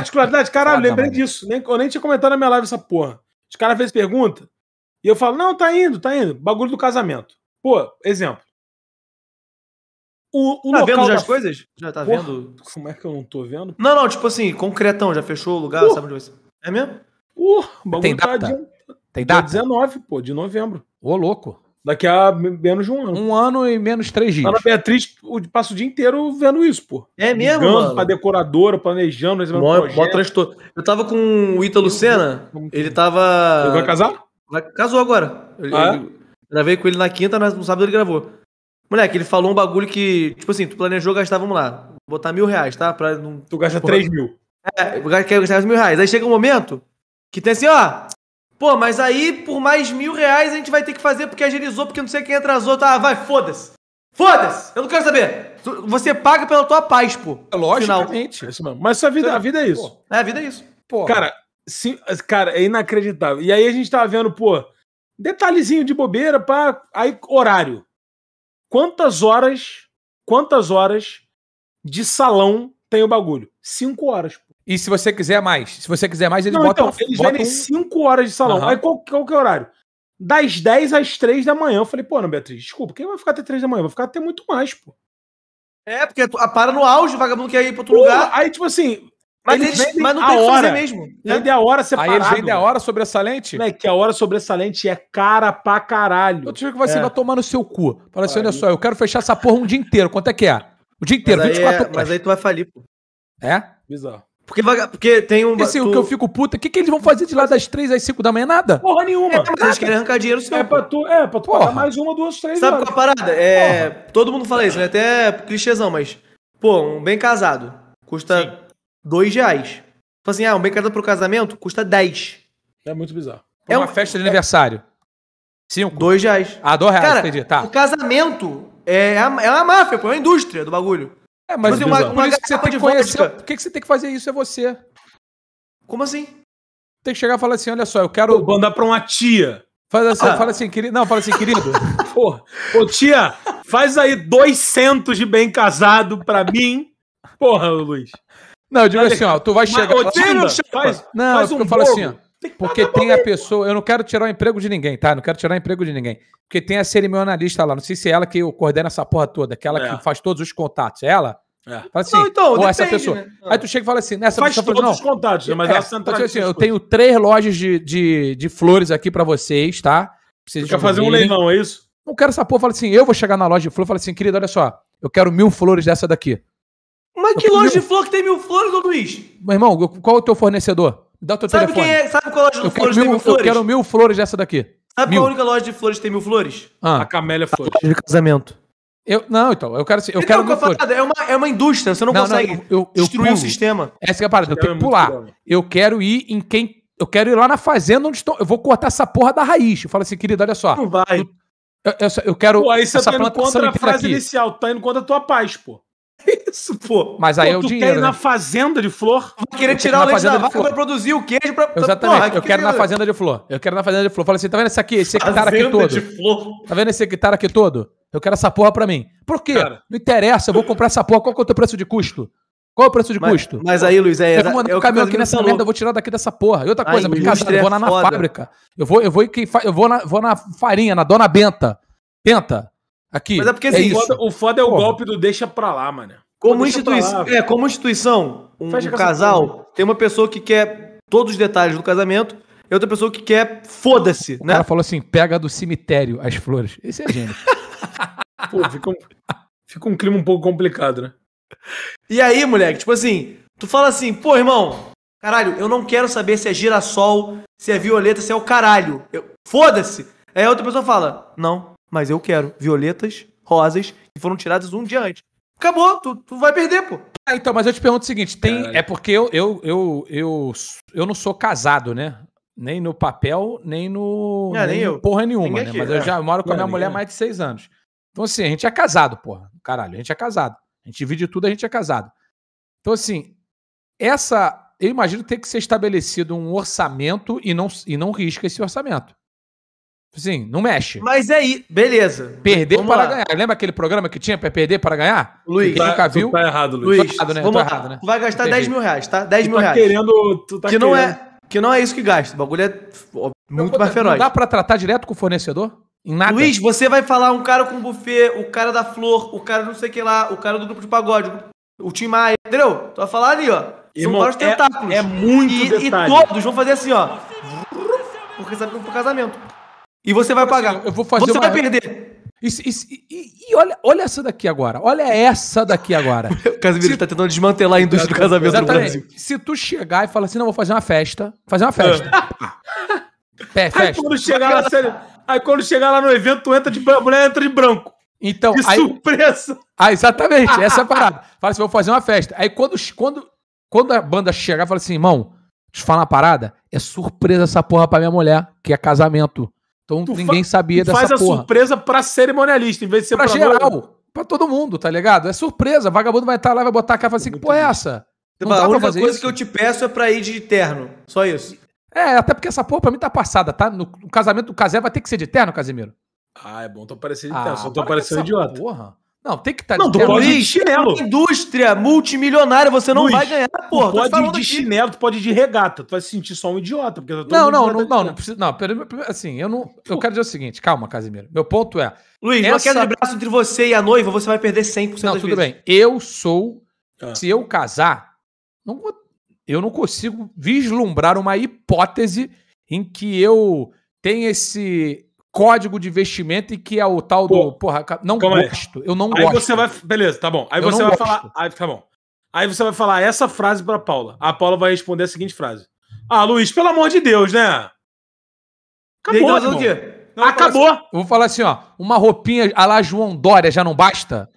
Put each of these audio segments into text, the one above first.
Particularidade, caralho, lembrei disso. Nem, eu nem tinha comentado na minha live essa porra. Os caras fez pergunta e eu falo, não, tá indo, tá indo. Bagulho do casamento. Pô, exemplo. O, o tá vendo já da... as coisas? Já tá porra, vendo? Como é que eu não tô vendo? Não, não, tipo assim, concretão, já fechou o lugar, porra. Uh! sabe onde vai ser. É mesmo? Porra, o bagulho Tem data? tá data? Tem data? Dia 19, pô, de novembro. Ô, louco. Daqui a menos de um ano. Um ano e menos três dias. Ana Beatriz passa o dia inteiro vendo isso, pô. É mesmo? Ligando mano? pra decoradora, planejando, recebendo Mó, projeto. Eu tava com o Ita Lucena, ele tava. Ele vai casar? Vai, casou agora. Ah, eu, é? gravei com ele na quinta, no sábado ele gravou. Moleque, ele falou um bagulho que, tipo assim, tu planejou gastar, vamos lá, botar mil reais, tá? Pra não... Tu gasta três mil. É, quer gastar mil reais. Aí chega um momento que tem assim, ó, Pô, mas aí por mais mil reais a gente vai ter que fazer porque agilizou, porque não sei quem atrasou, tá? Vai, foda-se. Foda-se! Eu não quero saber! Você paga pela tua paz, pô. É logicamente. É isso mesmo. Mas a vida, a vida é isso. Pô, é, a vida é isso. Pô. Cara, sim, cara, é inacreditável. E aí a gente tava vendo, pô, detalhezinho de bobeira para aí horário. Quantas horas, quantas horas de salão tem o bagulho? Cinco horas. E se você quiser mais, se você quiser mais, eles não, botam. Então, eles botam... vendem 5 horas de salão. Uhum. Aí qual, qual que é o horário? Das 10 às 3 da manhã. Eu falei, pô, não, Beatriz, desculpa, quem vai ficar até 3 da manhã? Vai ficar até muito mais, pô. É, porque a para no auge, o vagabundo quer ir pra outro pô, lugar. Aí, tipo assim. Mas, eles, eles mas não tem hora. fazer mesmo. Né? Vende a hora separado. Aí eles vendem a hora sobressalente. Não é que a hora sobressalente é cara pra caralho. Eu tive que você é. vai tomar no seu cu. Fala assim, olha só, eu quero fechar essa porra um dia inteiro. Quanto é que é? O dia inteiro, mas 24 é, horas. É, mas aí tu vai falir, pô. É? Bizarro. Porque, porque tem um. Assim, tu... o que eu fico puto, é, o que, que eles vão fazer de lá das 3 às 5 da manhã? Nada. Porra nenhuma. É, mas eles querem arrancar dinheiro seu. É pra tu, é, pra tu Porra. pagar mais uma, duas, três. Sabe qual é a parada? É, todo mundo fala isso, né? Até clichêzão, mas. Pô, um bem casado custa 2 reais. Fala assim, ah, um bem casado pro casamento custa 10. É muito bizarro. É pra é uma um... festa de aniversário. 5. 2 reais. Ah, 2 reais, Cara, entendi. Tá. O casamento é, a, é uma máfia, pô, é a indústria do bagulho. É, mas, é uma, uma, por isso que você é tem que conhecer. Vodka. Por assim, que, que você tem que fazer isso é você. Como assim? Tem que chegar e falar assim: olha só, eu quero. Vou mandar pra uma tia. Faz assim, ah. Fala assim, querido. Não, fala assim, querido. Porra. Ô, tia, faz aí 200 de bem casado pra mim. Porra, Luiz. Não, eu digo assim, ó, tu vai chegar. Mas, tia, faz, não, faz um eu falo assim, ó, porque tem a pessoa. Eu não quero tirar o emprego de ninguém, tá? Não quero tirar o emprego de ninguém. Porque tem a cerimonialista lá. Não sei se é ela que coordena essa porra toda, aquela é. que faz todos os contatos. É ela? É. Fala assim, não, então, ou depende, essa pessoa. Né? Aí tu chega e fala assim, nessa Faz todos não, os contatos, mas é, ela centraliza. Assim, eu tenho três lojas de, de, de flores aqui para vocês, tá? Vocês quer fazer um leilão, é isso? Não quero essa porra. Fala assim, eu vou chegar na loja de flor e fala assim, querido, olha só, eu quero mil flores dessa daqui. Mas eu que loja mil... de flor que tem mil flores, ô Luiz? Meu irmão, qual é o teu fornecedor? Dá teu sabe telefone. Quem é, sabe qual é loja de Flores tem mil flores? Eu quero mil flores dessa daqui. Sabe mil. qual a única loja de flores que tem mil flores? Ah. A Camélia Flores. A loja de casamento. Eu, não, então, eu quero. Eu então, quero que é, uma, é uma indústria, você não, não consegue não, eu, eu, destruir o sistema. Essa é a parada, eu é tenho que pular. Eu quero ir em quem. Eu quero ir lá na fazenda onde estou. Eu vou cortar essa porra da raiz. Eu falo assim, querido, olha só. Não vai. Eu, eu, eu quero. Pô, aí você essa tá indo contra a frase aqui. inicial, tá indo contra a tua paz, pô. isso, pô. Mas aí pô, é o tu dinheiro. Quer ir né? na fazenda de flor? Vai querer tirar o leite da vaca pra produzir o queijo pra. Exatamente. Porra, eu que quero na fazenda de flor. Eu quero na fazenda de flor. Fala assim, tá vendo esse aqui, esse hectare aqui todo? De flor. Tá vendo esse hectare aqui todo? Eu quero essa porra pra mim. Por quê? Cara. Não interessa, eu vou comprar essa porra. Qual que é o teu preço de custo? Qual é o preço de mas, custo? Mas aí, Luiz, é. Eu vou mandar é caminhão aqui nessa merda, eu vou tirar daqui dessa porra. E outra coisa, brincadeira, é eu vou lá na fábrica. Eu vou, eu vou, eu vou, na, vou na farinha, na Dona Benta. Benta, Aqui. Mas é porque é assim, é isso. o foda é o Porra. golpe do deixa pra lá, mano. Como, instituição, é, como instituição, um, um casal tem uma pessoa que quer todos os detalhes do casamento e outra pessoa que quer foda-se, né? O cara falou assim, pega do cemitério as flores. Esse é gênio. Pô, fica um, fica um clima um pouco complicado, né? E aí, moleque, tipo assim, tu fala assim, pô, irmão, caralho, eu não quero saber se é girassol, se é violeta, se é o caralho. Foda-se. Aí a outra pessoa fala, não, mas eu quero violetas, rosas, que foram tiradas um dia antes. Acabou, tu, tu vai perder, pô. Ah, então, mas eu te pergunto o seguinte: tem, Caralho. é porque eu, eu, eu, eu, eu não sou casado, né? Nem no papel, nem no. nem, nem eu. Porra nenhuma, né? Mas é. eu já moro com a minha mulher há mais de seis anos. Então, assim, a gente é casado, porra. Caralho, a gente é casado. A gente divide tudo, a gente é casado. Então, assim, essa. Eu imagino ter que ser estabelecido um orçamento e não, e não risca esse orçamento. Sim, não mexe. Mas é aí, beleza. Perder vamos para lá. ganhar. Lembra aquele programa que tinha para perder para ganhar? Luiz, tá, nunca viu? tá errado, Luiz. Tá Luiz errado, né? Vamos tá Errado, né? Tu vai gastar Entendi. 10 mil reais, tá? 10 tu tá mil tá reais. Querendo, tu tá que querendo. Não é, que não é isso que gasta. O bagulho é muito mais feroz. Não dá para tratar direto com o fornecedor? Em nada. Luiz, você vai falar um cara com buffet, o cara da flor, o cara não sei o que lá, o cara do grupo de pagode, o Tim Maia, entendeu? Tu vai falar ali, ó. Irmão, São vários é- tentáculos. É, é muito e, detalhe. E todos vão fazer assim, ó. Porque sabe que é pro casamento. E você vai pagar. Eu vou fazer você uma... vai perder. Isso, isso, e, e olha, olha essa daqui agora. Olha essa daqui agora. o Casimiro está tentando desmantelar a indústria do casamento no Brasil. Se tu chegar e falar assim, não, vou fazer uma festa. Fazer uma festa. Pé, festa. Aí quando, chegar lá, sério, aí quando chegar lá no evento, tu entra de branco, a mulher entra de branco. Então, que aí, surpresa! Ah, exatamente, essa é a parada. Fala assim, vou fazer uma festa. Aí quando, quando, quando a banda chegar, fala assim, irmão, deixa eu falar uma parada, é surpresa essa porra pra minha mulher, que é casamento. Então tu ninguém sabia tu porra faz a porra. surpresa pra cerimonialista, em vez de ser pra, pra geral. Novo. Pra todo mundo, tá ligado? É surpresa. Vagabundo vai estar tá lá, vai botar a cara e assim, que porra é essa? Tipo, Não a única coisa isso. que eu te peço é pra ir de terno. Só isso. É, até porque essa porra pra mim tá passada, tá? No, no casamento do Casé vai ter que ser de terno, Casimiro. Ah, é bom tô parecendo de terno, ah, só tô parecendo idiota. Porra. Não, tem que estar tá não, de tu pode ir de chinelo. Indústria multimilionária, você não Luiz, vai ganhar, porra. Tu tá pode ir de aqui. chinelo, tu pode ir de regata, tu vai se sentir só um idiota. Porque não, não, não, não, não precisa. Não, pera, assim, eu não. Eu quero dizer o seguinte, calma, Casimiro. Meu ponto é. Luiz, essa... uma queda de braço entre você e a noiva, você vai perder 100% Não, tudo vezes. bem. Eu sou. Ah. Se eu casar, não vou, eu não consigo vislumbrar uma hipótese em que eu tenha esse, código de vestimento e que é o tal Pô, do. porra, não gosto. Eu não aí gosto. Aí você vai. Beleza, tá bom. Aí eu você vai gosto. falar. Aí, tá bom. Aí você vai falar essa frase pra Paula. A Paula vai responder a seguinte frase. Ah, Luiz, pelo amor de Deus, né? Acabou. o quê? Não, ah, Acabou. Vou falar, assim, vou falar assim, ó. Uma roupinha a lá João Dória já não basta?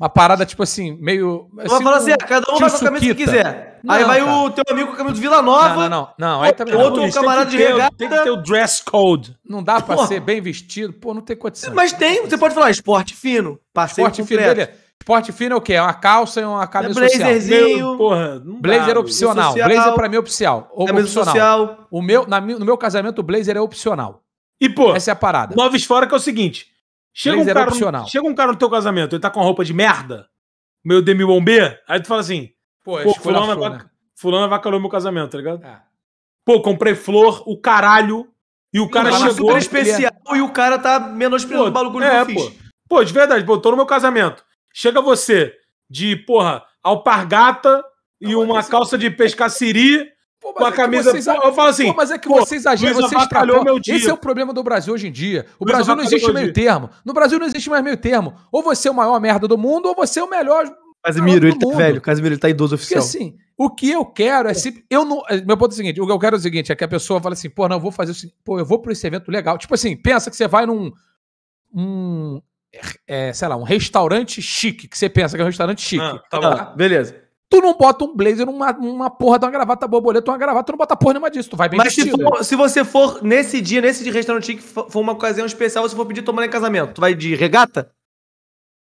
Uma parada, tipo assim, meio. Assim, eu vou assim, falar assim, um, ah, cada um vai com a camisa que quiser aí vai cara. o teu amigo caminho de Vila Nova. Não, não, não. não aí também outro não. camarada de regata. Tem que ter o dress code. Não dá pra ser bem vestido. Pô, não tem condição. Mas tem, você pode falar esporte fino. Passeio esporte completo. fino, beleza. Esporte fino é o quê? É uma calça e uma camisa é blazerzinho, Porra, blazer dá, opcional. É social, blazer pra mim é opcional. Ou opcional. Social. O meu, na, no meu casamento, o blazer é opcional. E, pô, essa é a parada. Noves fora que é o seguinte. Chega um, é cara, chega um cara no teu casamento, ele tá com uma roupa de merda, meu Demi Bombê, aí tu fala assim, Pô, Pô fulano, é achou, né? fulano é meu casamento, tá ligado? É. Pô, comprei flor, o caralho. E o cara Ela tá chegou. super especial é. e o cara tá menosprezando o bagulho é, que eu é, pô. fiz. Pô, de verdade, tô no meu casamento. Chega você de, porra, alpargata não, e uma calça de pescar siri pô, com a é camisa. Vocês... Pô, eu falo assim. Pô, mas é que vocês agiram, vocês trabalham. Meu dia. Esse é o problema do Brasil hoje em dia. O Luiz Brasil não existe meio dia. termo. No Brasil não existe mais meio termo. Ou você é o maior merda do mundo, ou você é o melhor Casimiro, ele tá velho, Casimiro, ele tá idoso oficial. Porque assim, o que eu quero é, é. se. Eu não, é, meu ponto é o seguinte: o que eu quero é o seguinte, é que a pessoa fala assim, pô, não, eu vou fazer assim, pô, eu vou pra esse evento legal. Tipo assim, pensa que você vai num. Um, é, sei lá, um restaurante chique, que você pensa que é um restaurante chique. Ah, tá ah, bom. Beleza. Tu não bota um blazer, uma, uma porra de uma gravata borboleta, uma gravata, tu não bota porra nenhuma disso, tu vai bem Mas Mas se, se, você for nesse dia, nesse de restaurante chique, for uma ocasião especial, você for pedir tomar em casamento, tu vai de regata?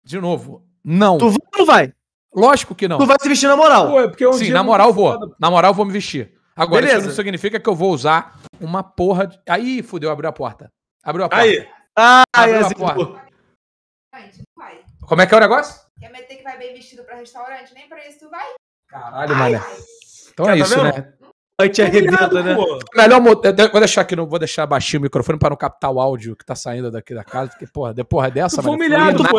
De novo, não. Tu vai ou não vai? Lógico que não. Tu vai se vestir na moral. Pô, é porque um Sim, na moral vou. Na moral vou me vestir. Agora, Beleza. isso não significa que eu vou usar uma porra de... Aí, fudeu, abriu a porta. Abriu a porta. Aí. Ah, abriu aí, a assim, porta. Pô. Como é que é o negócio? Quer meter que vai bem vestido pra restaurante? Nem pra isso tu vai. Caralho, mané. Então é Cara, é isso, vendo? né? Aí te tá arrebenta, né? Pô. Melhor. Vou deixar aqui, não vou deixar baixinho o microfone pra não captar o áudio que tá saindo daqui da casa. Porque, porra, de porra dessa. Tu humilhado, pô.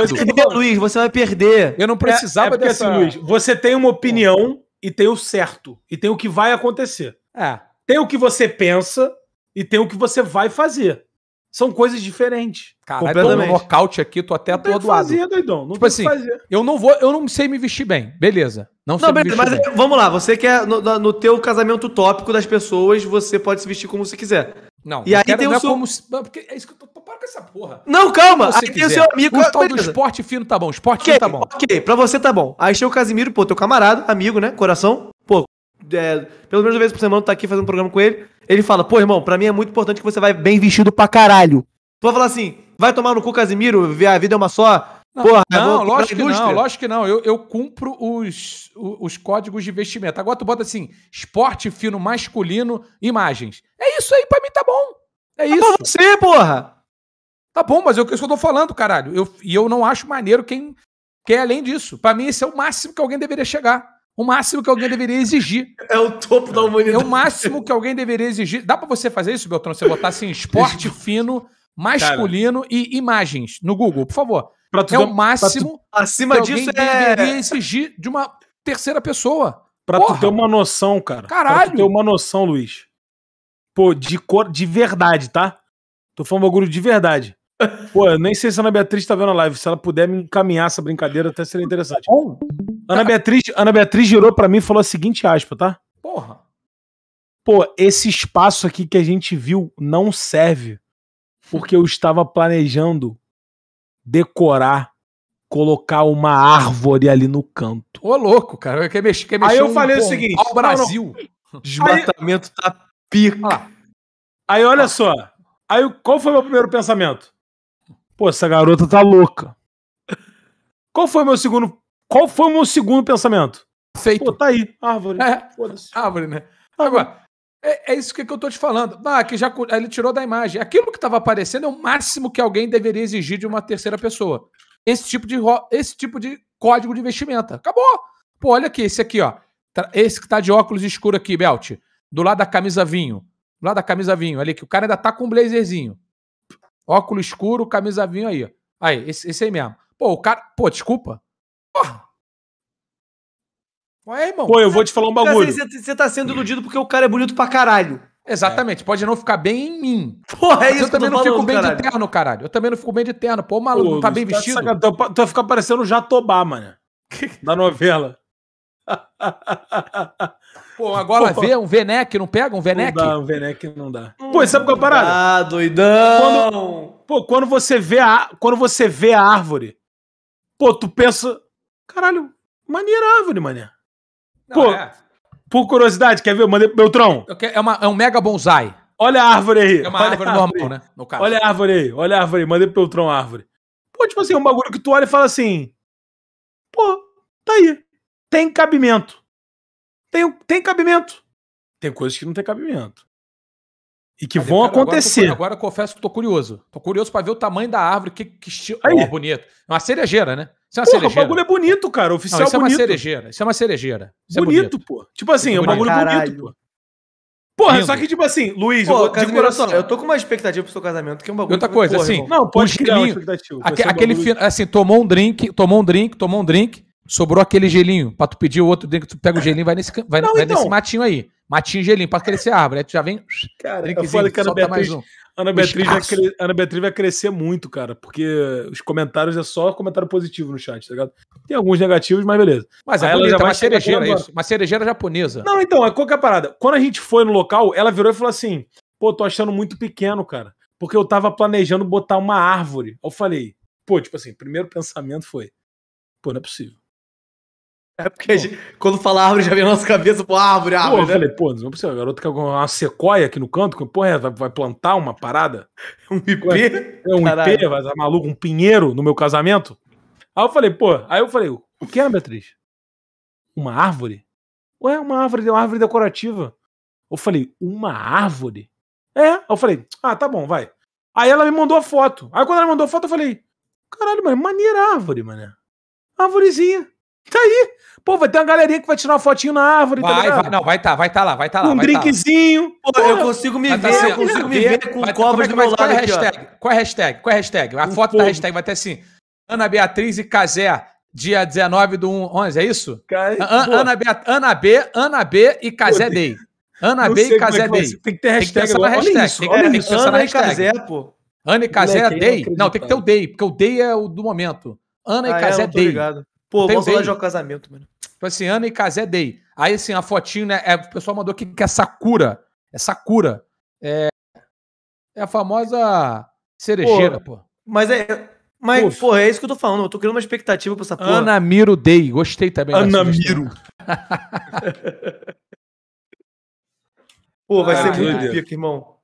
Luiz, você vai perder. Eu não precisava é, é dessa. Assim, Luiz, você tem uma opinião e tem o certo. E tem o que vai acontecer. É. Tem o que você pensa e tem o que você vai fazer. São coisas diferentes. Cara, dando no nocaute aqui, tô até não que Fazer, doidão. Não tipo assim, fazer. Eu não vou, eu não sei me vestir bem. Beleza. Não, não beleza, mas bem. vamos lá, você quer, no, no teu casamento tópico das pessoas, você pode se vestir como você quiser. Não, e aí tem o é seu... como... Porque é isso que eu tô... Para com essa porra. Não, calma. Aí quiser. tem o seu amigo... O tal do esporte fino tá bom. Esporte okay, fino tá bom. Ok, pra você tá bom. Aí chega o Casimiro, pô, teu camarada, amigo, né? Coração. Pô, é, pelo menos uma vez por semana tá aqui fazendo um programa com ele. Ele fala, pô, irmão, pra mim é muito importante que você vai bem vestido pra caralho. Tu vai falar assim, vai tomar no cu, Casimiro, a vida é uma só... Não, Porra, não lógico que não, lógico que não. Eu, eu cumpro os, os, códigos de vestimento. Agora tu bota assim, esporte fino, masculino, imagens. É isso aí, pra mim tá bom. É tá isso. Pra você, porra! Tá bom, mas é o que eu tô falando, caralho. Eu, e eu não acho maneiro quem quer além disso. Pra mim, esse é o máximo que alguém deveria chegar. O máximo que alguém deveria exigir. É o topo da humanidade. É o máximo que alguém deveria exigir. Dá para você fazer isso, Beltrão? Você botar assim, esporte fino, masculino Cara. e imagens no Google, por favor. Pra tu é o máximo. Tu, acima disso é. exigir de uma terceira pessoa. Pra Porra. tu ter uma noção, cara. Caralho. Pra tu ter uma noção, Luiz. Pô, de cor, de verdade, tá? Tô falando bagulho de verdade. Pô, eu nem sei se a Ana Beatriz tá vendo a live. Se ela puder me encaminhar essa brincadeira, até seria interessante. Tá bom, Ana Beatriz, Ana Beatriz girou para mim e falou a seguinte aspa, tá? Porra. Pô, esse espaço aqui que a gente viu não serve porque eu estava planejando decorar, colocar uma árvore ali no canto. Ô, louco, cara. Quer mexer, quer mexer Aí eu um falei o seguinte: ao Brasil. Desmatamento tá pica. aí olha só. Aí qual foi meu primeiro pensamento? Pô, essa garota tá louca. Qual foi meu segundo? Qual foi meu segundo pensamento? Feito. Pô, tá aí, árvore. É, árvore, né? Agora, é, é isso que, que eu tô te falando. Ah, que já ele tirou da imagem. Aquilo que estava aparecendo é o máximo que alguém deveria exigir de uma terceira pessoa. Esse tipo de, esse tipo de código de vestimenta. Acabou. Pô, olha aqui, esse aqui, ó. Esse que tá de óculos escuro aqui, Belt. Do lado da camisa vinho. Do lado da camisa vinho, ali, que o cara ainda tá com um blazerzinho. Óculos escuro, camisa vinho aí, ó. Aí, esse, esse aí mesmo. Pô, o cara. Pô, desculpa. Qual é, irmão? Pô, eu é vou te falar um bagulho. Você, você tá sendo iludido porque o cara é bonito pra caralho. Exatamente, é. pode não ficar bem em mim. Porra, é isso eu também eu não falando, fico bem caralho. de terno, caralho. Eu também não fico bem de terno. Pô, o maluco Pô, tá bem tá vestido. Tá saca... Tu vai ficar parecendo o Jatobá, mano. da novela. Pô, agora Pô, vê um Venec, não pega um Venec? Não dá, um Venec não dá. Pô, sabe qual é a parada? Ah, doidão! Quando... Pô, quando você vê a, quando você vê a árvore, pô, tu pensa, caralho, maneira a árvore, mané. Não, Pô, é. por curiosidade, quer ver? Eu mandei pro Beltrão. É, uma, é um mega bonsai. Olha a árvore aí. É uma olha árvore, normal, né? No caso. Olha a árvore aí, olha a árvore aí. Mandei pro Beltrão a árvore. Pô, tipo assim, é um bagulho que tu olha e fala assim. Pô, tá aí. Tem cabimento. Tem, tem cabimento. Tem coisas que não tem cabimento. E que vão agora, acontecer. Agora, agora, confesso que tô curioso. Tô curioso para ver o tamanho da árvore, que, que estilo. Oh, bonito. É uma cerejeira, né? Isso é uma Porra, cerejeira. O bagulho é bonito, cara. Oficial não, isso bonito. é uma cerejeira. Isso é uma cerejeira. Isso é bonito, é bonito, pô. Tipo assim, é, é um bagulho Caralho. bonito, pô. Porra, Lindo. só que tipo assim, Luiz, pô, eu, de coração, eu tô com uma expectativa pro seu casamento, que é um bagulho. Outra coisa, porra, assim, irmão. não, pode um criar gelinho, uma expectativa. Aque, aquele assim, tomou um drink, tomou um drink, tomou um drink, sobrou aquele gelinho, pra tu pedir o outro drink, tu pega o gelinho, vai nesse, vai, não, vai então. nesse matinho aí. Matinho gelinho, para crescer a árvore. Aí tu já vem. Cara, eu falei que Ana Beatriz, um. Ana, Beatriz vai cre... Ana Beatriz vai crescer muito, cara, porque os comentários é só comentário positivo no chat, tá ligado? Tem alguns negativos, mas beleza. Mas é ela bonita, já vai uma cerejeira, é isso. Uma cerejeira japonesa. Não, então, é qualquer parada. Quando a gente foi no local, ela virou e falou assim: pô, tô achando muito pequeno, cara. Porque eu tava planejando botar uma árvore. Eu falei, pô, tipo assim, primeiro pensamento foi: pô, não é possível. É porque gente, quando fala árvore, já vem na nossa cabeça, pô, árvore, árvore. Pô, eu né? falei, pô, não é precisa, garoto quer uma sequoia aqui no canto, pô porra, vai plantar uma parada? Um IP? É, um Caralho. IP, vai dar maluco, um pinheiro no meu casamento? Aí eu falei, pô, aí eu falei, o que é, Beatriz? Uma árvore? Ué, uma árvore, uma árvore decorativa. Eu falei, uma árvore? É, eu falei, ah, tá bom, vai. Aí ela me mandou a foto. Aí quando ela me mandou a foto, eu falei, caralho, mano, maneira árvore, mano. Árvorezinha. Tá aí. Pô, vai ter uma galerinha que vai tirar uma fotinho na árvore. Tá vai, tá vai, não, vai tá, vai tá lá, vai tá lá. Um vai tá drinkzinho. Tá Pô, eu consigo me tá ver, assim, eu consigo me ver, com o cobra é do meu lado. Hashtag, qual é a hashtag? Qual é a hashtag? A um foto povo. da hashtag vai ter assim: Ana Beatriz e Casé dia 19 do 1, 11, é isso? Cara, Ana, B, Ana B, Ana B e Casé Day. Ana B e é Casé Day. Você. Tem que ter hashtag. Tem que pensar na hashtag. Olha isso, olha tem, isso, Ana, na hashtag. Casé, pô. Ana e Casé é Day. Não, tem que ter o Day, porque o Day é o do momento. Ana e Casé ah, é, Day. Obrigado. Pô, vamos lá de um casamento, mano. Tipo assim, Ana e Casé Day. Aí, assim, a fotinho, né? É, o pessoal mandou aqui que é Sakura. É Sakura. É, é a famosa cerejeira, pô. Mas é. Mas, pô, porra, é isso que eu tô falando. Eu tô criando uma expectativa pra essa porra. Ana Miro Day. Gostei também. Ana Miro. pô, vai ah, ser muito Deus. pico, irmão.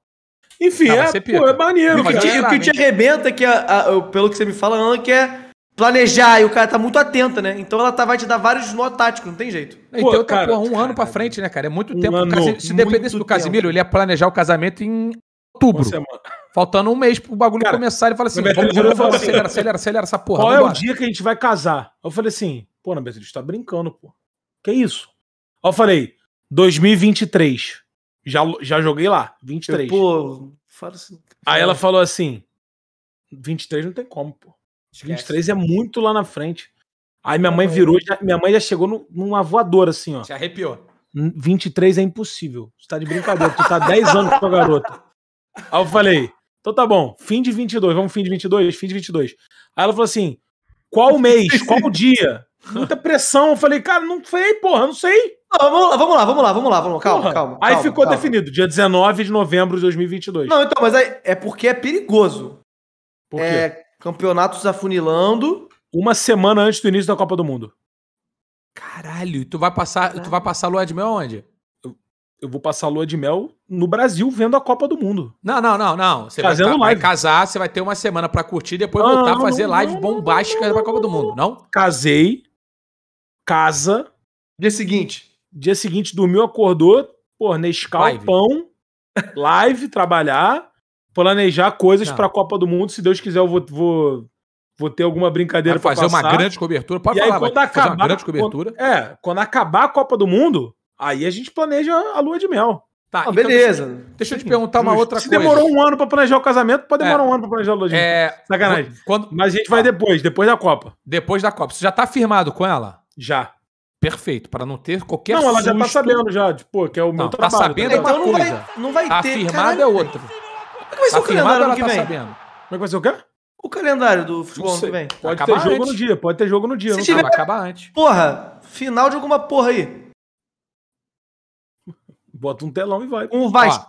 Enfim, Não, é, pô, é maneiro. O que, te, o que te arrebenta é que, a, a, pelo que você me fala, Ana, que é planejar e o cara tá muito atento, né? Então ela tá, vai te dar vários nó táticos, não tem jeito. É, então, pô, então tá porra, um ano pra frente, né, cara? É muito um tempo. Ano, se dependesse do tempo. Casimiro, ele ia planejar o casamento em outubro. Faltando um mês pro bagulho cara, começar, ele fala assim: vamos, vamos, vamos, assim, acelera, acelera, acelera essa porra. Qual é o dia que a gente vai casar? Eu falei assim, pô, na Beatriz, tá brincando, pô. Que isso? eu falei, 2023. Já, já joguei lá, 23. Eu, pô, fala assim. Aí ela falou assim: 23 não tem como, pô. Esquece. 23 é muito lá na frente. Aí minha tá mãe virou, já, minha mãe já chegou no, numa voadora assim, ó. Se arrepiou. 23 é impossível. Você tá de brincadeira, tu tá 10 anos com a garota. Aí eu falei, então tá bom, fim de 22, vamos fim de 22, fim de 22. Aí ela falou assim, qual mês, qual dia? Muita pressão. Eu falei, cara, não sei, porra, não sei. Não, vamos, lá, vamos lá, vamos lá, vamos lá, vamos lá. Calma, calma, calma, Aí calma, ficou calma. definido, dia 19 de novembro de 2022. Não, então, mas aí é porque é perigoso. Por quê? É, campeonatos afunilando. Uma semana antes do início da Copa do Mundo. Caralho, e tu vai passar, Caralho. tu vai passar lua de mel onde? Eu, vou passar lua de mel no Brasil vendo a Copa do Mundo. Não, não, não, não. Você Fazendo vai, live. vai casar, você vai ter uma semana para curtir e depois não, voltar a fazer não, live bombástica pra Copa do Mundo, não? Casei, casa. Dia seguinte. Dia seguinte, dormiu, acordou, pô, Nescau, live. pão, live, trabalhar planejar coisas para a Copa do Mundo. Se Deus quiser, eu vou, vou, vou ter alguma brincadeira para fazer passar. uma grande cobertura. Pode e falar, aí, quando acabar, uma grande cobertura. Quando, é, quando acabar a Copa do Mundo, aí a gente planeja a lua de mel. Tá, ah, então beleza. Deixa, deixa, eu te perguntar uma outra Se coisa. Se demorou um ano para planejar o casamento, pode demorar é, um ano para planejar o de É, Sacanagem. Quando, Mas a gente vai tá. depois, depois da Copa. Depois da Copa. Você já tá firmado com ela? Já. Perfeito, para não ter qualquer Não, ela susto. já tá sabendo já, tipo, que é o não, meu tá trabalho. Sabendo tá sabendo então, coisa. Não vai, não vai tá ter. é outra que vai ser o calendário que vem? Sabendo? Como é que vai ser o quê? O calendário do futebol que vem. Pode acabar ter jogo antes. no dia, pode ter jogo no dia. Se não tiver... Vai acabar antes. Porra, final de alguma porra aí. Bota um telão e vai. Um vai. Ah,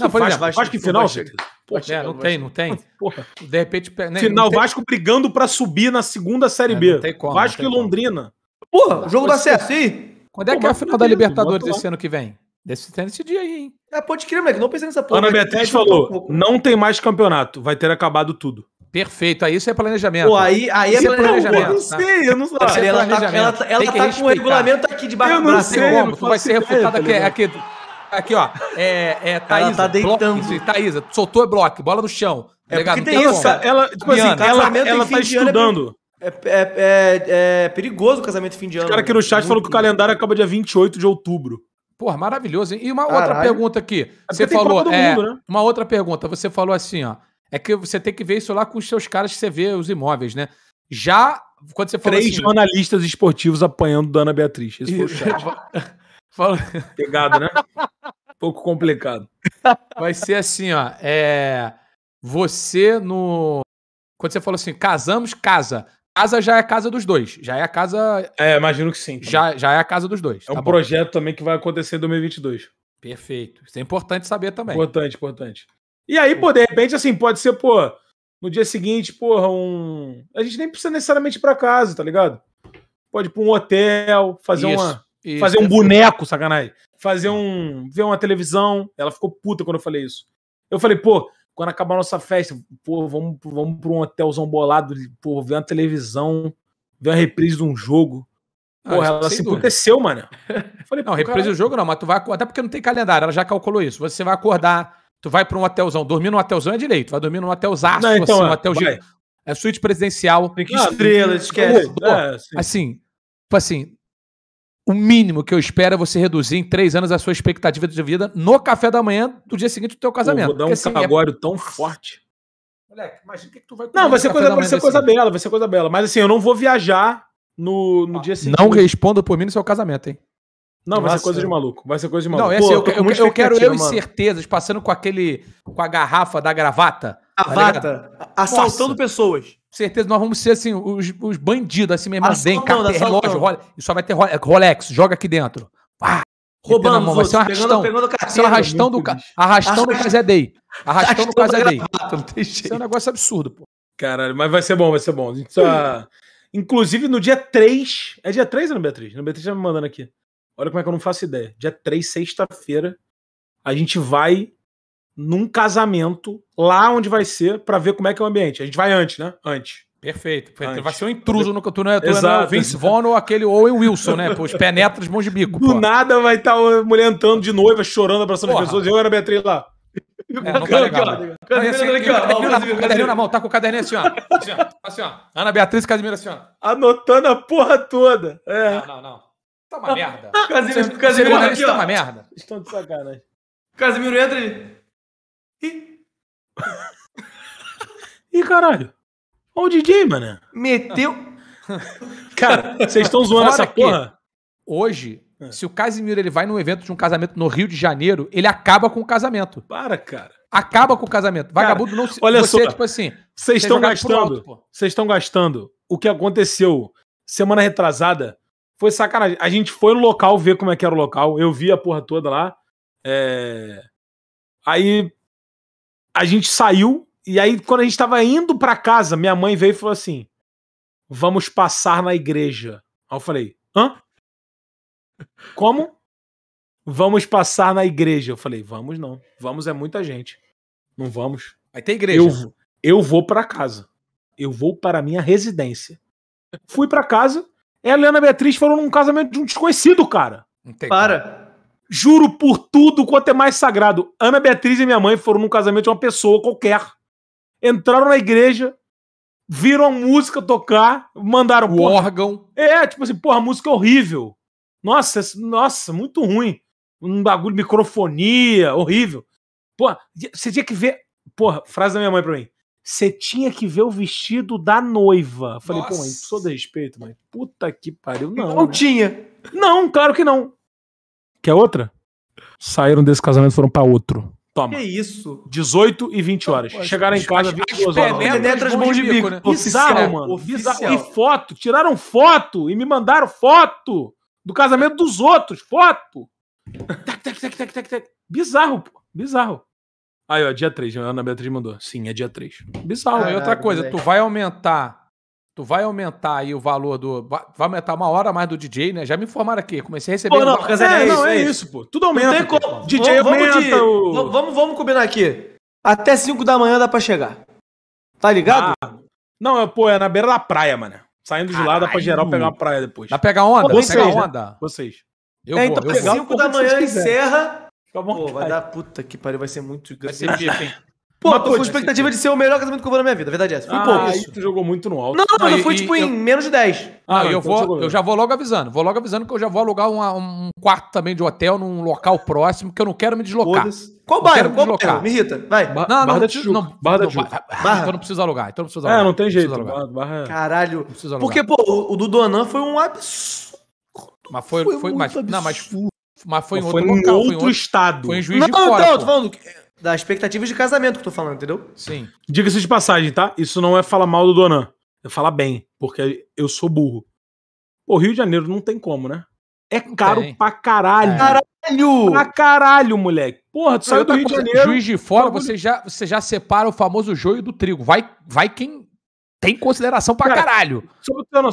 não, foi exemplo, Vasco, Vasco, final, Vasco, Poxa, é, não tem, não tem. Porra. De repente. Né, Final tem... Vasco brigando para subir na segunda Série é, B. Como, Vasco e Londrina. Como. Porra, tá, jogo da sim. Quando é Pô, que é a final da Libertadores esse ano que vem? Desse ter nesse dia aí, hein? É, pode crer, moleque. Não pensei nessa porra. Ana Beatriz falou: não tem mais campeonato, vai ter acabado tudo. Perfeito, aí isso é planejamento. Pô, aí, aí é isso é planejamento. eu não tá? sei, eu não sei. Tá? Ela, tá, ela, ela tá com o regulamento aqui debaixo Eu não Sei, como, tu vai ser refutado tá aqui, aqui, aqui, ó. É, é Thaísa. Ela tá deitando. Bloco, Thaísa, soltou o bloco, bola no chão. Tá é tá porque tem isso, cara. Ela, tipo assim, ela, ela tá é estudando. É, é, é, é, perigoso o casamento fim de ano. O cara aqui no né? chat falou que o calendário acaba dia 28 de outubro. Porra, maravilhoso, hein? E uma Caralho. outra pergunta aqui. É você falou. É, Mundo, é, né? Uma outra pergunta. Você falou assim, ó. É que você tem que ver isso lá com os seus caras que você vê os imóveis, né? Já. Quando você Três assim, jornalistas esportivos apanhando da Ana Beatriz. Esse foi o chat. Fala... Pegado, né? pouco complicado. Vai ser assim, ó. É... Você no. Quando você falou assim, casamos, casa casa já é a casa dos dois. Já é a casa. É, imagino que sim. Já, já é a casa dos dois. É um tá projeto também que vai acontecer em 2022. Perfeito. Isso é importante saber também. Importante, importante. E aí, pô, de repente, assim, pode ser, pô, no dia seguinte, porra, um. A gente nem precisa necessariamente ir pra casa, tá ligado? Pode ir pra um hotel, fazer isso, uma. Isso, fazer um boneco, sacanagem. Fazer um. ver uma televisão. Ela ficou puta quando eu falei isso. Eu falei, pô, quando acabar a nossa festa, pô, vamos, vamos para um hotelzão bolado, pô, ver uma televisão, ver uma reprise de um jogo. Ah, Porra, ah, ela se aconteceu, mano. Falei, não, reprise do jogo não, mas tu vai acordar, porque não tem calendário, ela já calculou isso. Você vai acordar, tu vai para um hotelzão, dormir num hotelzão é direito, vai dormir num hotelzaço, não, então, assim, um é, hotel É suíte presidencial. que estrela, esquece. É, assim, tipo assim, o mínimo que eu espero é você reduzir em três anos a sua expectativa de vida no café da manhã do dia seguinte do teu casamento. Eu vou dar um Porque, assim é... tão forte. Moleque, imagina o que, que, tu vai comer. Não, vai ser, coisa, vai ser coisa bela, vai ser coisa bela. Mas assim, eu não vou viajar no, no ah, dia seguinte. Não responda por mim no seu casamento, hein? Não, Nossa. vai ser coisa de maluco. Vai ser coisa de maluco. Não, é assim, eu, eu, eu, eu quero eu e certezas passando com aquele. com a garrafa da gravata. Gravata. Tá assaltando Nossa. pessoas certeza nós vamos ser assim, os, os bandidos, assim mesmo, vem, ah, carteira, né? relógio, role, só vai ter Rolex, joga aqui dentro. Ah, Roubando mão, vai ser um arrastão. Pegando, pegando vai ser um arrastão do, cara arrastão do Casé Day. Arrastão do Casé Day. Isso é um negócio absurdo, pô. Caralho, mas vai ser bom, vai ser bom. Tá- Inclusive no dia 3, é dia 3 ou não, Beatriz? No Beatriz tá me mandando aqui. Olha como é que eu não faço ideia. Dia 3, sexta-feira, a gente vai num casamento, lá onde vai ser, para ver como é que é o ambiente. A gente vai antes, né? Antes. Perfeito. Antes. Vai ser um intruso no que tu não é, tu Exato. é Vince Vaughn ou aquele Owen Wilson, né? Pô, os penetras mãos de bico. Do pô. nada vai estar tá mulher entrando de noiva, chorando, abraçando Porra. as pessoas. Eu era Beatriz lá. Caderninho na mão, tá com o caderninho assim, ó. Assim, ó. Ana Beatriz Casimiro assim, ó. Anotando a porra toda. É. Não, não, não. Tá uma merda. Casimiro, Casimiro, aqui, tá uma merda. Estão de sacanagem. Casimiro entra e Ih, caralho. Olha o DJ, mano. Meteu. Cara, vocês estão zoando Fora essa porra? Hoje, é. se o Casimiro ele vai num evento de um casamento no Rio de Janeiro, ele acaba com o casamento. Para, cara. Acaba com o casamento. Vagabundo cara, não se. Olha você, só. tipo assim. Vocês estão gastando. Vocês estão gastando. O que aconteceu semana retrasada foi sacanagem. A gente foi no local ver como é que era o local. Eu vi a porra toda lá. É... Aí a gente saiu e aí quando a gente tava indo para casa, minha mãe veio e falou assim: "Vamos passar na igreja". Aí eu falei: "Hã? Como? Vamos passar na igreja?". Eu falei: "Vamos não. Vamos é muita gente. Não vamos". Aí tem igreja. Eu, eu vou para casa. Eu vou para minha residência. Fui para casa. Ela e a Helena Beatriz foram num casamento de um desconhecido, cara. Não tem para. Cara. Juro por tudo quanto é mais sagrado. Ana Beatriz e minha mãe foram num casamento de uma pessoa qualquer. Entraram na igreja, viram a música tocar, mandaram. O porra, órgão. É, tipo assim, porra, a música é horrível. Nossa, nossa, muito ruim. Um bagulho de microfonia, horrível. Porra, você tinha que ver. Porra, frase da minha mãe pra mim. Você tinha que ver o vestido da noiva. Falei, Nossa. pô, mãe, sou de respeito, mãe. Puta que pariu, não. Não né? tinha. Não, claro que não. Quer outra? Saíram desse casamento e foram pra outro. Toma. Que isso? 18 e 20 tá, horas. Pô, Chegaram em casa, 22 horas. Penetras bom de bico, né? né? Bizarro, Oficial. mano. Oficial. E foto. Tiraram foto e me mandaram foto do casamento dos outros. Foto. Tac, tac, tac, tac, tac, tac. Bizarro, pô. Bizarro. Aí, ó, dia 3. A Ana Beatriz mandou. Sim, é dia 3. Bizarro. Aí, outra coisa. Tu vai aumentar Tu vai aumentar aí o valor do. Vai aumentar uma hora mais do DJ, né? Já me informaram aqui. Comecei a receber. Pô, não, uma... é, é, não, é, é, isso, é isso, pô. Tudo aumenta. DJ vamos, aumenta. Vamos, de... o... vamos, vamos combinar aqui. Até 5 da manhã dá pra chegar. Tá ligado? Ah, não, pô, é na beira da praia, mano. Saindo de lá, dá pra geral pegar uma praia depois. Dá pra pegar onda? Pô, vocês, pegar onda. Né? Vocês. Eu é, vou, então, eu 5 da manhã encerra. Pô, vai dar puta que pariu, vai ser muito grande. Vai ser pipa, hein? Pô, mas, tô com expectativa de ser o melhor casamento que eu vou na minha vida, a é verdade é essa. Fui ah, pouco. Aí tu jogou muito no alto. Não, não ah, mas eu fui, tipo, eu... em menos de 10. Ah, ah, eu, então vou, eu já vou logo avisando. Vou logo avisando que eu já vou alugar uma, um quarto também de hotel num local próximo, que eu não quero me deslocar. Qual eu bairro? Me Qual deslocar. bairro? Me irrita. Vai. Ba não, barra não, da Tijuca. Não, barra da Tijuca. Então não precisa alugar. Então não precisa é, alugar. É, não tem jeito. Barra, barra... É. Caralho. Porque, pô, o do Donan foi um absurdo. Mas foi... foi, mas, não, mas, mas foi em outro local. Foi em outro estado. Foi em Juiz de Fora. Não, então, tô falando da expectativa de casamento que eu tô falando, entendeu? Sim. Diga-se de passagem, tá? Isso não é falar mal do Donan. É falar bem, porque eu sou burro. Pô, Rio de Janeiro não tem como, né? É caro tem. pra caralho. É. Caralho! Pra caralho, moleque. Porra, tu saiu do Rio de Janeiro. Juiz de fora, você já, você já separa o famoso joio do trigo. Vai, vai quem tem consideração pra Cara, caralho. Sobre o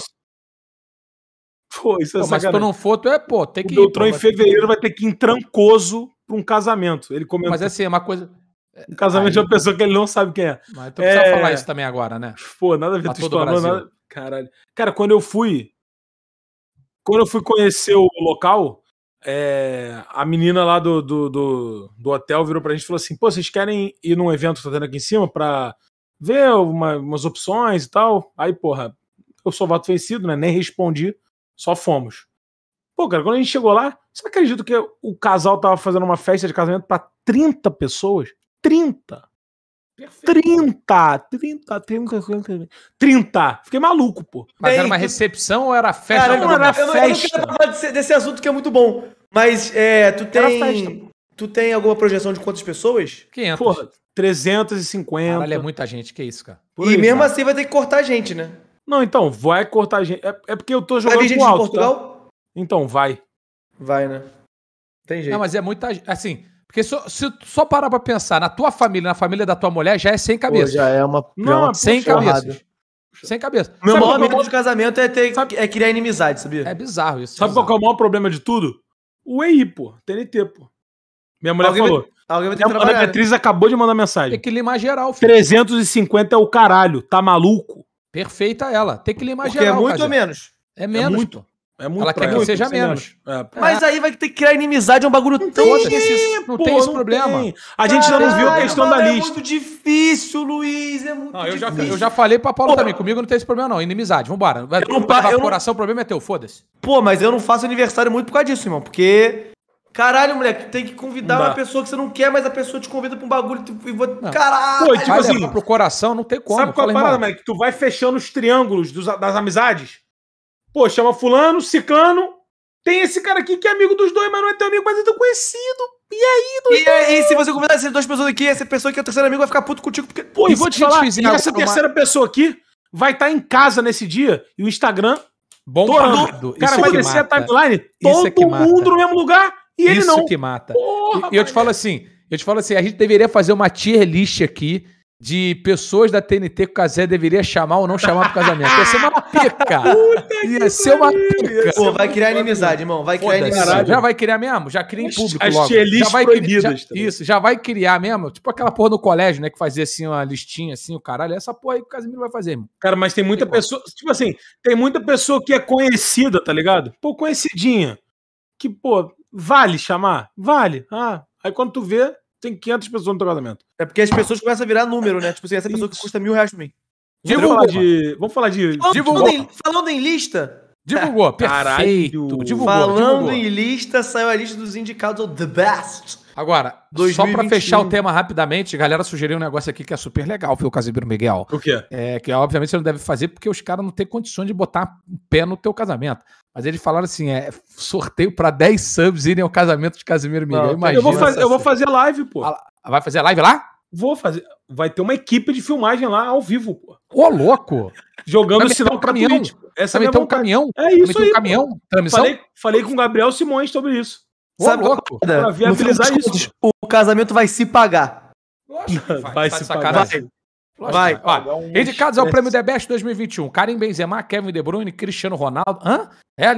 Pô, isso é pô, mas se tu não for, tu é, pô, tem que. O ir, em fevereiro vai ter que ir em trancoso para um casamento. Ele comentou. Mas assim, é uma coisa. É, um casamento Aí... de uma pessoa que ele não sabe quem é. Mas tu então é... precisa falar isso também agora, né? Pô, nada a ver, tu explanou, nada... Caralho. Cara, quando eu fui. Quando eu fui conhecer o local, é... a menina lá do, do, do, do hotel virou pra gente e falou assim: pô, vocês querem ir num evento que tá tendo aqui em cima pra ver uma, umas opções e tal? Aí, porra, eu sou voto vencido, né? Nem respondi, só fomos. Pô, cara, quando a gente chegou lá, você acredita que o casal tava fazendo uma festa de casamento para 30 pessoas? 30! Perfeito. 30, 30, 30, 30, 30. Fiquei maluco, pô. Mas era uma recepção ou era festa? Cara, não, era eu, festa. Eu não quero falar desse, desse, assunto que é muito bom, mas é, tu tem tu tem alguma projeção de quantas pessoas? 500. Porra, 350. Caralho, é muita gente, que isso, cara. Por e aí, mesmo cara. assim vai ter que cortar a gente, né? Não, então, vai cortar a gente. É, é porque eu tô jogando com alto, de tá? Portugal? Tá? Então, vai. Vai, né? Tem jeito. Não, mas é muita. Assim, porque se, se só parar pra pensar, na tua família, na família da tua mulher, já é sem cabeça. já é uma. É Não, uma é sem cabeça. Sem cabeça. Meu sabe maior é medo maior... de casamento é, ter, sabe... é criar inimizade, sabia? É bizarro isso. Sabe bizarro. qual é o maior problema de tudo? O EI, pô. TNT, pô. Minha mulher alguém falou. Vai, alguém vai ter minha, que né? Beatriz acabou de mandar mensagem. Tem que limar geral, filho. 350 é o caralho, tá maluco? Perfeita ela. Tem que limar Porque geral. É muito ou menos? É menos. É muito. É muito Ela quer que eu seja menos. É, mas aí vai ter que criar inimizade, é um bagulho não todo. Tem, esse, não pô, tem esse não problema. Tem. A gente já não viu a questão da é lista. É muito difícil, Luiz. É muito não, eu difícil. Já, eu já falei pra Paulo pô, também. Comigo não tem esse problema, não. Inimizade. Vambora. Vai, eu não, vai, eu coração, não... o problema é teu. Foda-se. Pô, mas eu não faço aniversário muito por causa disso, irmão. Porque Caralho, moleque, tem que convidar uma pessoa que você não quer, mas a pessoa te convida pra um bagulho e vou. Não. Caralho! Pô, tipo assim, vai assim, pro coração, não tem como. Sabe qual é a parada, moleque? Tu vai fechando os triângulos dos, das amizades. Pô, chama fulano, ciclano, tem esse cara aqui que é amigo dos dois, mas não é teu amigo, mas é teu conhecido. E aí, dois E aí, se você convidar essas duas pessoas aqui, essa pessoa que é o terceiro amigo vai ficar puto contigo. Porque, pô, e vou te falar, E essa terceira pessoa aqui vai estar tá em casa nesse dia e o Instagram bombado. Cara, Isso vai descer mata. a timeline, todo mundo no mesmo lugar e Isso ele não. Isso que mata. Porra, e eu te falo assim, eu te falo assim, a gente deveria fazer uma tier list aqui de pessoas da TNT que o Casemiro deveria chamar ou não chamar pro casamento. Ia ser uma pica. Puta Ia ser uma pica. Pô, vai criar inimizade, irmão. Vai criar inimizade. Já vai criar mesmo? Já cria em público As logo. As já vai proibidas. Já, tá isso, já vai criar mesmo. Tipo aquela porra no colégio, né? Que fazia assim uma listinha, assim, o caralho. Essa porra aí que o Casimiro vai fazer, irmão. Cara, mas tem muita tem pessoa... Tipo assim, tem muita pessoa que é conhecida, tá ligado? Pô, conhecidinha. Que, pô, vale chamar? Vale. Ah, aí quando tu vê, tem 500 pessoas no tratamento. É porque as pessoas começam a virar número, né? Tipo assim, essa pessoa que custa mil reais pra mim. Divulgou. Vamos falar de. Vamos falar de. Falando, divulgou. em, falando em lista. Divulgou, perfeito. Caralho. Divulgou, falando divulgou. em lista, saiu a lista dos indicados ao The Best Agora, 2021. só para fechar o tema rapidamente, galera sugeriu um negócio aqui que é super legal, foi o Casimiro Miguel. O quê? É, que obviamente você não deve fazer porque os caras não têm condições de botar um pé no teu casamento. Mas eles falaram assim: é sorteio para 10 subs irem ao casamento de Casimiro Miguel. Não, Imagina. Eu vou, fazer, eu vou fazer live, pô. Vai fazer live lá? Vou fazer. Vai ter uma equipe de filmagem lá ao vivo, pô. Ô, louco! Jogando esse sinal um pra caminhão. Twitch. Essa Também é um caminhão. É isso aí. um caminhão. Transmissão? Falei, falei com o Gabriel Simões sobre isso. Ô, Sabe louco, é pra viabilizar isso. Contos, o casamento vai se pagar. Lógico, vai, vai se pagar. Vai. Lógico, vai, Ó, é Indicados ao Prêmio The Best 2021. Karim Benzema, Kevin De Bruyne, Cristiano Ronaldo. Hã? Erling é,